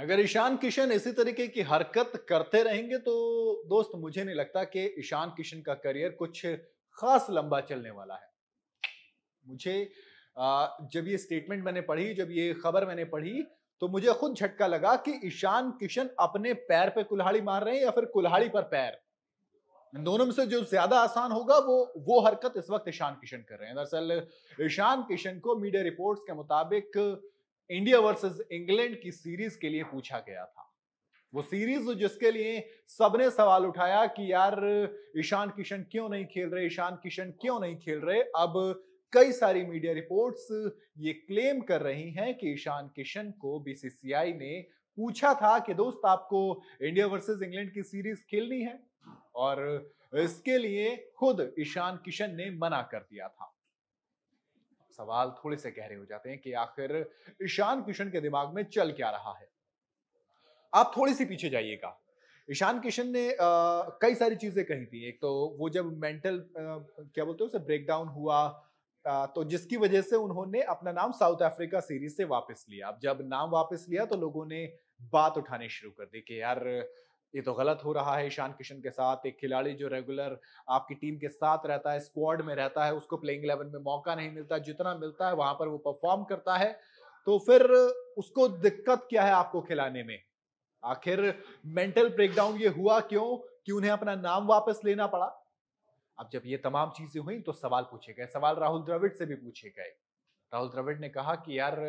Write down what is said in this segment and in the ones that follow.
अगर ईशान किशन इसी तरीके की हरकत करते रहेंगे तो दोस्त मुझे नहीं लगता कि ईशान किशन का करियर कुछ खास लंबा चलने वाला है मुझे जब ये स्टेटमेंट मैंने पढ़ी जब ये खबर मैंने पढ़ी तो मुझे खुद झटका लगा कि ईशान किशन अपने पैर पे कुल्हाड़ी मार रहे हैं या फिर कुल्हाड़ी पर पैर इन दोनों में से जो ज्यादा आसान होगा वो वो हरकत इस वक्त ईशान किशन कर रहे हैं दरअसल ईशान किशन को मीडिया रिपोर्ट्स के मुताबिक इंडिया वर्सेस इंग्लैंड की सीरीज के लिए पूछा गया था वो सीरीज जिसके लिए सबने सवाल उठाया कि यार ईशान किशन क्यों नहीं खेल रहे ईशान किशन क्यों नहीं खेल रहे अब कई सारी मीडिया रिपोर्ट्स ये क्लेम कर रही हैं कि ईशान किशन को बीसीसीआई ने पूछा था कि दोस्त आपको इंडिया वर्सेस इंग्लैंड की सीरीज खेलनी है और इसके लिए खुद ईशान किशन ने मना कर दिया था सवाल थोड़े से गहरे हो जाते हैं कि आखिर ईशान किशन के दिमाग में चल क्या रहा है आप थोड़ी सी पीछे जाइएगा ईशान किशन ने कई सारी चीजें कही थी एक तो वो जब मेंटल क्या बोलते हैं उसे ब्रेकडाउन हुआ आ, तो जिसकी वजह से उन्होंने अपना नाम साउथ अफ्रीका सीरीज से वापस लिया अब जब नाम वापस लिया तो लोगों ने बात उठाने शुरू कर दी कि यार ये तो गलत हो रहा है ईशान किशन के साथ एक खिलाड़ी जो रेगुलर आपकी टीम के साथ रहता है स्क्वाड में रहता है उसको प्लेइंग इलेवन में मौका नहीं मिलता जितना मिलता है वहां पर वो परफॉर्म करता है तो फिर उसको दिक्कत क्या है आपको खिलाने में आखिर मेंटल ब्रेकडाउन ये हुआ क्यों कि उन्हें अपना नाम वापस लेना पड़ा अब जब ये तमाम चीजें हुई तो सवाल पूछे गए सवाल राहुल द्रविड़ से भी पूछे गए राहुल द्रविड़ ने कहा कि यार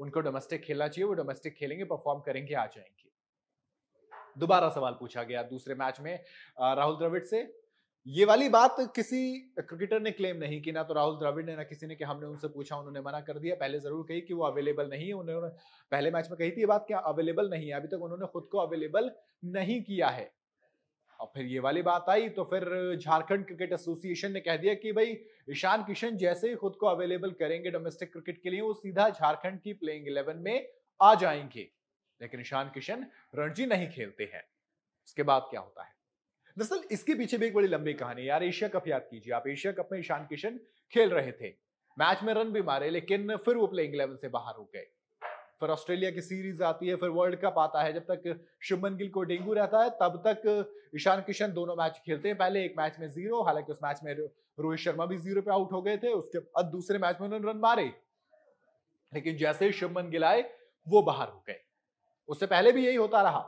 उनको डोमेस्टिक खेलना चाहिए वो डोमेस्टिक खेलेंगे परफॉर्म करेंगे आ जाएंगे दोबारा सवाल पूछा गया दूसरे मैच में राहुल द्रविड़ से ये वाली बात किसी क्रिकेटर ने क्लेम नहीं की ना तो राहुल द्रविड़ ने ना किसी ने कि हमने उनसे पूछा उन्होंने मना कर दिया पहले जरूर कही कि वो अवेलेबल नहीं है उन्होंने पहले मैच में कही थी ये बात क्या अवेलेबल नहीं है अभी तक उन्होंने खुद को अवेलेबल नहीं किया है और फिर ये वाली बात आई तो फिर झारखंड क्रिकेट एसोसिएशन ने कह दिया कि भाई ईशान किशन जैसे ही खुद को अवेलेबल करेंगे डोमेस्टिक क्रिकेट के लिए वो सीधा झारखंड की प्लेइंग इलेवन में आ जाएंगे लेकिन ईशान किशन रणजी नहीं खेलते हैं उसके बाद क्या होता है दरअसल इसके पीछे भी एक बड़ी लंबी कहानी यार एशिया कप याद कीजिए आप एशिया कप में ईशान किशन खेल रहे थे मैच में रन भी मारे लेकिन फिर वो प्लेइंग इलेवन से बाहर हो गए फिर ऑस्ट्रेलिया की सीरीज आती है फिर वर्ल्ड कप आता है जब तक शुभमन गिल को डेंगू रहता है तब तक ईशान किशन दोनों मैच खेलते हैं पहले एक मैच में जीरो हालांकि उस मैच में रोहित शर्मा भी जीरो पे आउट हो गए थे उसके बाद दूसरे मैच में उन्होंने रन मारे लेकिन जैसे ही शुभमन गिल आए वो बाहर हो गए उससे पहले भी यही होता रहा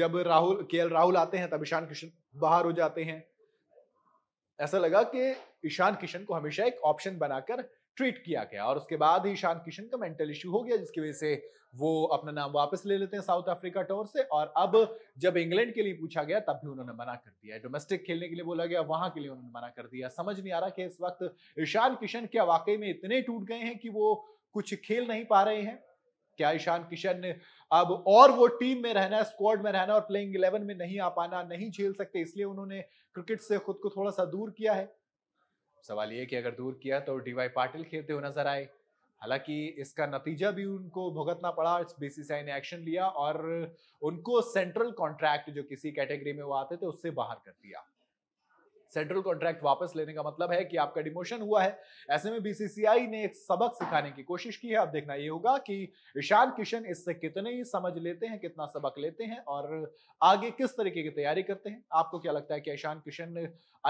जब राहुल के राहुल आते हैं तब ईशान किशन बाहर हो जाते हैं ऐसा लगा कि ईशान किशन को हमेशा एक ऑप्शन बनाकर ट्रीट किया गया और उसके बाद ही ईशान किशन का मेंटल इश्यू हो गया जिसकी वजह से वो अपना नाम वापस ले लेते हैं साउथ अफ्रीका टूर से और अब जब इंग्लैंड के लिए पूछा गया तब भी उन्होंने मना कर दिया डोमेस्टिक खेलने के लिए बोला गया वहां के लिए उन्होंने मना कर दिया समझ नहीं आ रहा कि इस वक्त ईशान किशन क्या वाकई में इतने टूट गए हैं कि वो कुछ खेल नहीं पा रहे हैं क्या ईशान किशन ने अब और वो टीम में रहना स्क्वाड में रहना और प्लेइंग इलेवन में नहीं आ पाना नहीं झेल सकते इसलिए उन्होंने क्रिकेट से खुद को थोड़ा सा दूर किया है सवाल ये कि अगर दूर किया तो डीवाई पाटिल खेलते हुए नजर आए हालांकि इसका नतीजा भी उनको भुगतना पड़ा बीसीसीआई ने एक्शन लिया और उनको सेंट्रल कॉन्ट्रैक्ट जो किसी कैटेगरी में वो आते थे उससे बाहर कर दिया सेंट्रल कॉन्ट्रैक्ट वापस लेने का मतलब है कि आपका डिमोशन हुआ है ऐसे में बीसीसीआई ने एक सबक सिखाने की कोशिश की है अब देखना ये होगा कि ईशान किशन इससे कितने ही समझ लेते हैं कितना सबक लेते हैं और आगे किस तरीके की तैयारी करते हैं आपको क्या लगता है कि ईशान किशन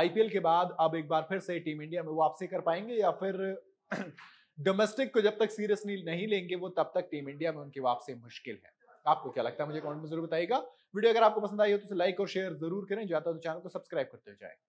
आईपीएल के बाद अब एक बार फिर से टीम इंडिया में वापसी कर पाएंगे या फिर डोमेस्टिक को जब तक सीरियसली नहीं लेंगे वो तब तक टीम इंडिया में उनकी वापसी मुश्किल है आपको क्या लगता है मुझे कमेंट में जरूर बताइएगा वीडियो अगर आपको पसंद आई हो तो लाइक और शेयर जरूर करें ज्यादा तो चैनल को सब्सक्राइब करते जाए